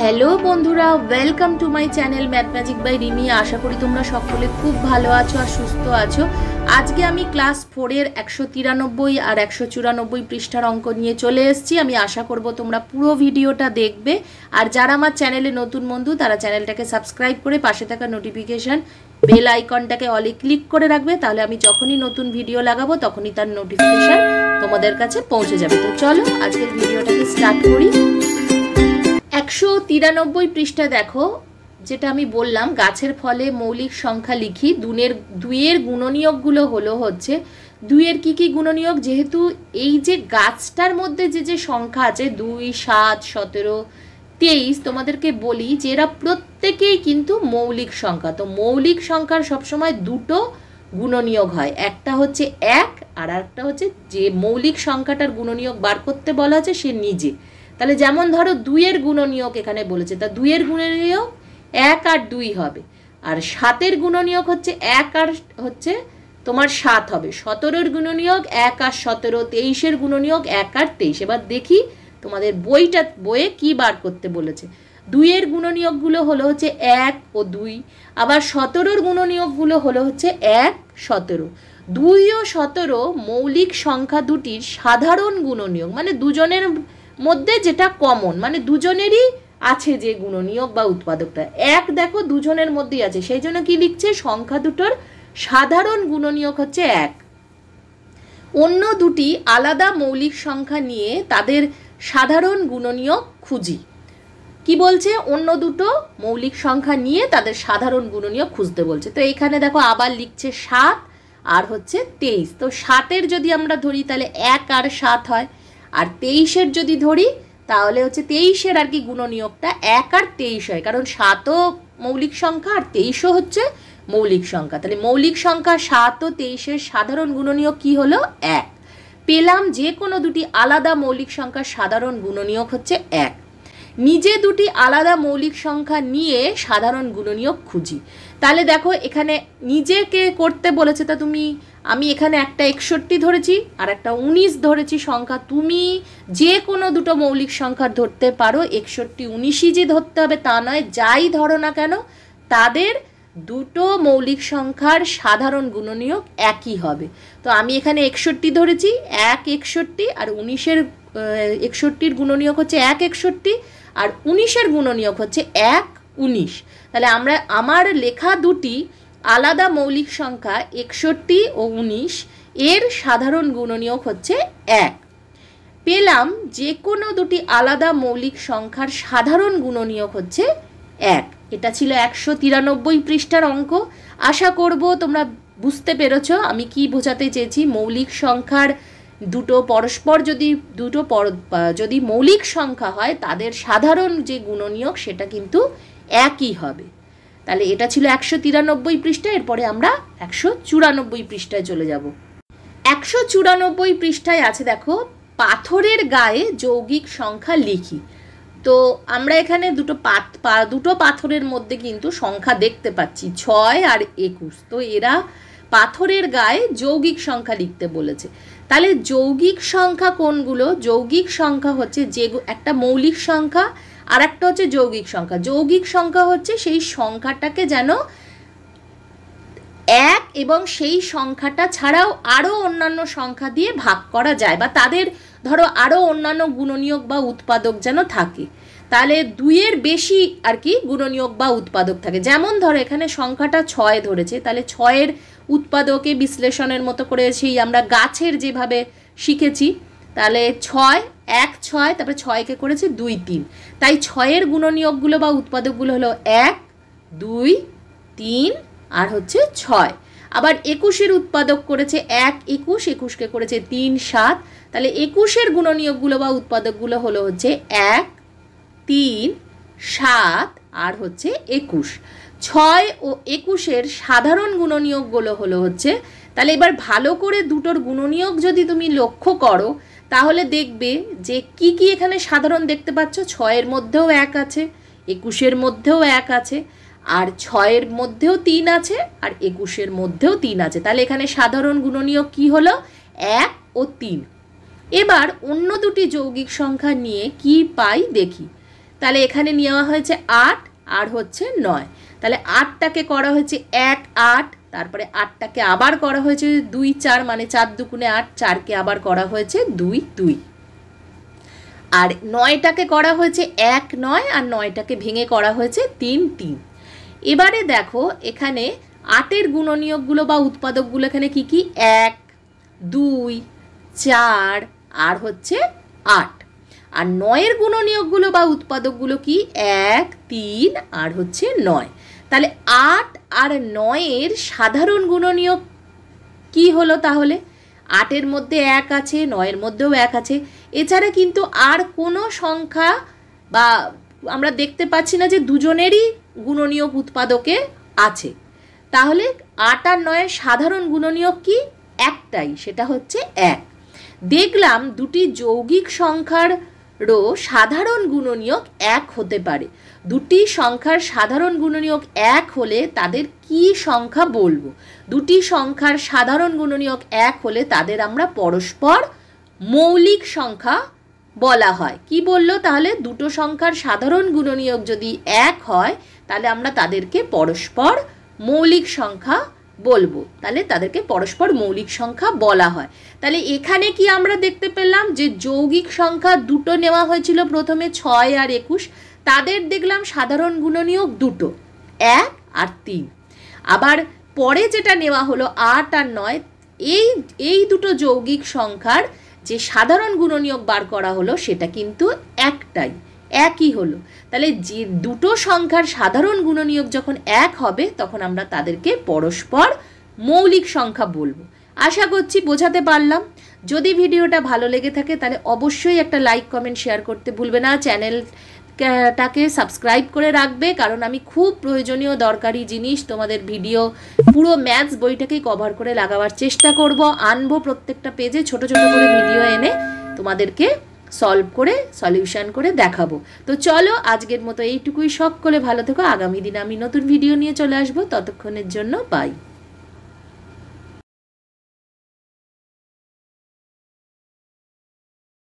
hello বন্ধুরা welcome to my channel math magic by Rimi আশা করি তোমরা সকলে খুব ভালো আছো আর সুস্থ আছো আজকে আমি ক্লাস ফোরের একশো তিরানব্বই আর একশো চুরানব্বই পৃষ্ঠার অঙ্ক নিয়ে চলে এসেছি আমি আশা করব তোমরা পুরো ভিডিওটা দেখবে আর যারা আমার চ্যানেলে নতুন বন্ধু তারা চ্যানেলটাকে সাবস্ক্রাইব করে পাশে থাকা নোটিফিকেশান বেল আইকনটাকে অলে ক্লিক করে রাখবে তাহলে আমি যখনই নতুন ভিডিও লাগাবো তখনই তার নোটিফিকেশান তোমাদের কাছে পৌঁছে যাবে তো চলো আজকের ভিডিওটাকে স্টার্ট করি একশো তিরানব্বই পৃষ্ঠা দেখো যেটা আমি বললাম গাছের ফলে মৌলিক সংখ্যা লিখি দুনের দুইয়ের গুণনীয়কগুলো হলো হচ্ছে দুইয়ের কি কি গুণনীয়ক যেহেতু এই যে গাছটার মধ্যে যে যে সংখ্যা আছে দুই সাত সতেরো তেইশ তোমাদেরকে বলি যে এরা প্রত্যেকেই কিন্তু মৌলিক সংখ্যা তো মৌলিক সংখ্যার সবসময় দুটো গুণনীয়ক হয় একটা হচ্ছে এক আর একটা হচ্ছে যে মৌলিক সংখ্যাটার গুণনীয়ক বার করতে বলা হচ্ছে সে নিজে তাহলে যেমন ধরো দুইয়ের গুণনীয়ক এখানে বলেছে তা দুইয়ের গুণনীয়ক এক আর দুই হবে আর সাতের গুণনীয়ক হচ্ছে এক আর হচ্ছে তোমার সাত হবে সতেরোর গুণনীয়ক এক আর সতেরো তেইশের গুণনীয়ক এক আর তেইশ এবার দেখি তোমাদের বইটা বইয়ে কি বার করতে বলেছে দুইয়ের গুণনীয়কগুলো হলো হচ্ছে এক ও দুই আবার সতেরোর গুণনীয়কগুলো হলো হচ্ছে এক সতেরো দুই ও সতেরো মৌলিক সংখ্যা দুটির সাধারণ গুণনীয়ক মানে দুজনের মধ্যে যেটা কমন মানে দুজনেরই আছে যে গুণনীয়ক বা উৎপাদকটা এক দেখো দুজনের মধ্যেই আছে সেই জন্য কি লিখছে সংখ্যা দুটোর সাধারণ গুণনীয়ক হচ্ছে এক অন্য দুটি আলাদা মৌলিক সংখ্যা নিয়ে তাদের সাধারণ গুণনীয়ক খুঁজি কি বলছে অন্য দুটো মৌলিক সংখ্যা নিয়ে তাদের সাধারণ গুণনীয় খুঁজতে বলছে তো এইখানে দেখো আবার লিখছে সাত আর হচ্ছে তেইশ তো সাতের যদি আমরা ধরি তাহলে এক আর সাত হয় আর তেইশের যদি ধরি তাহলে হচ্ছে তেইশের আর কি গুণনীয়কটা এক আর তেইশ হয় কারণ সাতও মৌলিক সংখ্যা আর তেইশও হচ্ছে মৌলিক সংখ্যা তাহলে মৌলিক সংখ্যা সাত ও তেইশের সাধারণ গুণনীয়ক কি হলো এক পেলাম যে কোনো দুটি আলাদা মৌলিক সংখ্যার সাধারণ গুণনীয়ক হচ্ছে এক নিজে দুটি আলাদা মৌলিক সংখ্যা নিয়ে সাধারণ গুণনীয়ক খুঁজি তাহলে দেখো এখানে নিজেকে করতে বলেছে তা তুমি আমি এখানে একটা একষট্টি ধরেছি আর একটা উনিশ ধরেছি সংখ্যা তুমি যে কোনো দুটো মৌলিক সংখ্যা ধরতে পারো একষট্টি উনিশই যে ধরতে হবে তা নয় যাই ধরো না কেন তাদের দুটো মৌলিক সংখ্যার সাধারণ গুণনীয়ক একই হবে তো আমি এখানে একষট্টি ধরেছি এক একষট্টি আর উনিশের একষট্টির গুণনীয়ক হচ্ছে এক একষট্টি আর উনিশের গুণনীয়ক হচ্ছে এক উনিশ তাহলে আমরা আমার লেখা দুটি আলাদা মৌলিক সংখ্যা একষট্টি ও উনিশ এর সাধারণ গুণনীয়ক হচ্ছে এক পেলাম যে কোনো দুটি আলাদা মৌলিক সংখ্যার সাধারণ গুণনীয়ক হচ্ছে এক এটা ছিল একশো তিরানব্বই পৃষ্ঠার অঙ্ক আশা করব তোমরা বুঝতে পেরেছ আমি কি বোঝাতে চেয়েছি মৌলিক সংখ্যার দুটো পরস্পর যদি দুটো পর যদি মৌলিক সংখ্যা হয় তাদের সাধারণ যে গুণনীয়ক সেটা কিন্তু একই হবে তাহলে এটা ছিল একশো তিরানব্বই পৃষ্ঠা এরপরে আমরা একশো চুরানব্বই পৃষ্ঠায় চলে যাব একশো চুরানব্বই পৃষ্ঠায় আছে দেখো পাথরের গায়ে যৌগিক সংখ্যা লিখি তো আমরা এখানে দুটো পাত দুটো পাথরের মধ্যে কিন্তু সংখ্যা দেখতে পাচ্ছি ছয় আর একুশ তো এরা পাথরের গায়ে যৌগিক সংখ্যা লিখতে বলেছে তাহলে যৌগিক সংখ্যা কোনগুলো যৌগিক সংখ্যা হচ্ছে যে একটা মৌলিক সংখ্যা আর একটা হচ্ছে যৌগিক সংখ্যা যৌগিক সংখ্যা হচ্ছে সেই সংখ্যাটাকে যেন এক এবং সেই সংখ্যাটা ছাড়াও আরও অন্যান্য সংখ্যা দিয়ে ভাগ করা যায় বা তাদের ধরো আরও অন্যান্য গুণনীয়ক বা উৎপাদক যেন থাকে তাহলে দুইয়ের বেশি আর কি গুণনীয়ক বা উৎপাদক থাকে যেমন ধরো এখানে সংখ্যাটা ছয় ধরেছে তাহলে ছয়ের উৎপাদকে বিশ্লেষণের মতো করেছি আমরা গাছের যেভাবে শিখেছি তাহলে ছয় এক ছয় তারপরে ছয়কে করেছে দুই তিন তাই ছয়ের গুণনিয়োগগুলো বা উৎপাদকগুলো হলো এক দুই তিন আর হচ্ছে ছয় আবার একুশের উৎপাদক করেছে এক একুশ একুশকে করেছে তিন সাত তাহলে একুশের গুণনিয়োগগুলো বা উৎপাদকগুলো হলো হচ্ছে এক তিন সাত আর হচ্ছে একুশ ছয় ও একুশের সাধারণ গুণনিয়োগগুলো হলো হচ্ছে তাহলে এবার ভালো করে দুটোর গুণনিয়োগ যদি তুমি লক্ষ্য করো তাহলে দেখবে যে কি কি এখানে সাধারণ দেখতে পাচ্ছ ছয়ের মধ্যেও এক আছে একুশের মধ্যেও এক আছে আর ছয়ের মধ্যেও তিন আছে আর একুশের মধ্যেও তিন আছে তাহলে এখানে সাধারণ গুণনীয়ক কি হলো এক ও তিন এবার অন্য দুটি যৌগিক সংখ্যা নিয়ে কি পাই দেখি তাহলে এখানে নেওয়া হয়েছে আট আর হচ্ছে নয় তাহলে আটটাকে করা হয়েছে এক আট তারপরে আটটাকে আবার করা হয়েছে দুই চার মানে চার দুকুনে আট চারকে আবার করা হয়েছে দুই দুই আর নয়টাকে করা হয়েছে এক নয় আর নয়টাকে ভেঙে করা হয়েছে তিন তিন এবারে দেখো এখানে আটের গুণনীয়কগুলো বা উৎপাদকগুলো এখানে কি কি এক দুই চার আর হচ্ছে আট আর নয়ের গুণনীয়কগুলো বা উৎপাদকগুলো কি এক তিন আর হচ্ছে নয় তাহলে আট আর নয়ের সাধারণ গুণনীয় কি হলো তাহলে আটের মধ্যে এক আছে নয়ের মধ্যেও এক আছে এছাড়া কিন্তু আর কোনো সংখ্যা বা আমরা দেখতে পাচ্ছি না যে দুজনেরই গুণনীয় উৎপাদকে আছে তাহলে আট আর নয়ের সাধারণ গুণনীয় কি একটাই সেটা হচ্ছে এক দেখলাম দুটি যৌগিক সংখ্যার রো সাধারণ গুণনীয়ক এক হতে পারে দুটি সংখ্যার সাধারণ গুণনীয়ক এক হলে তাদের কি সংখ্যা বলবো দুটি সংখ্যার সাধারণ গুণনীয়ক এক হলে তাদের আমরা পরস্পর মৌলিক সংখ্যা বলা হয় কি বললো তাহলে দুটো সংখ্যার সাধারণ গুণনীয়ক যদি এক হয় তাহলে আমরা তাদেরকে পরস্পর মৌলিক সংখ্যা বলবো তাহলে তাদেরকে পরস্পর মৌলিক সংখ্যা বলা হয় তাহলে এখানে কি আমরা দেখতে পেলাম যে যৌগিক সংখ্যা দুটো নেওয়া হয়েছিল প্রথমে ছয় আর একুশ তাদের দেখলাম সাধারণ গুণনীয়ক দুটো এক আর তিন আবার পরে যেটা নেওয়া হলো আট আর নয় এই এই দুটো যৌগিক সংখ্যার যে সাধারণ গুণনীয়ক বার করা হলো সেটা কিন্তু একটাই একই হলো তাহলে যে দুটো সংখ্যার সাধারণ গুণনীয়ক যখন এক হবে তখন আমরা তাদেরকে পরস্পর মৌলিক সংখ্যা বলবো আশা করছি বোঝাতে পারলাম যদি ভিডিওটা ভালো লেগে থাকে তাহলে অবশ্যই একটা লাইক কমেন্ট শেয়ার করতে ভুলবে না চ্যানেল টাকে সাবস্ক্রাইব করে রাখবে কারণ আমি খুব প্রয়োজনীয় দরকারি জিনিস তোমাদের ভিডিও পুরো ম্যাথস বইটাকেই কভার করে লাগাবার চেষ্টা করব আনবো প্রত্যেকটা পেজে ছোট ছোট করে ভিডিও এনে তোমাদেরকে সলভ করে সলিউশন করে দেখাবো তো চলো আজকের মতো এইটুকুই সকলে ভালো থেকো আগামী দিন আমি নতুন ভিডিও নিয়ে চলে আসবো ততক্ষণের জন্য বাই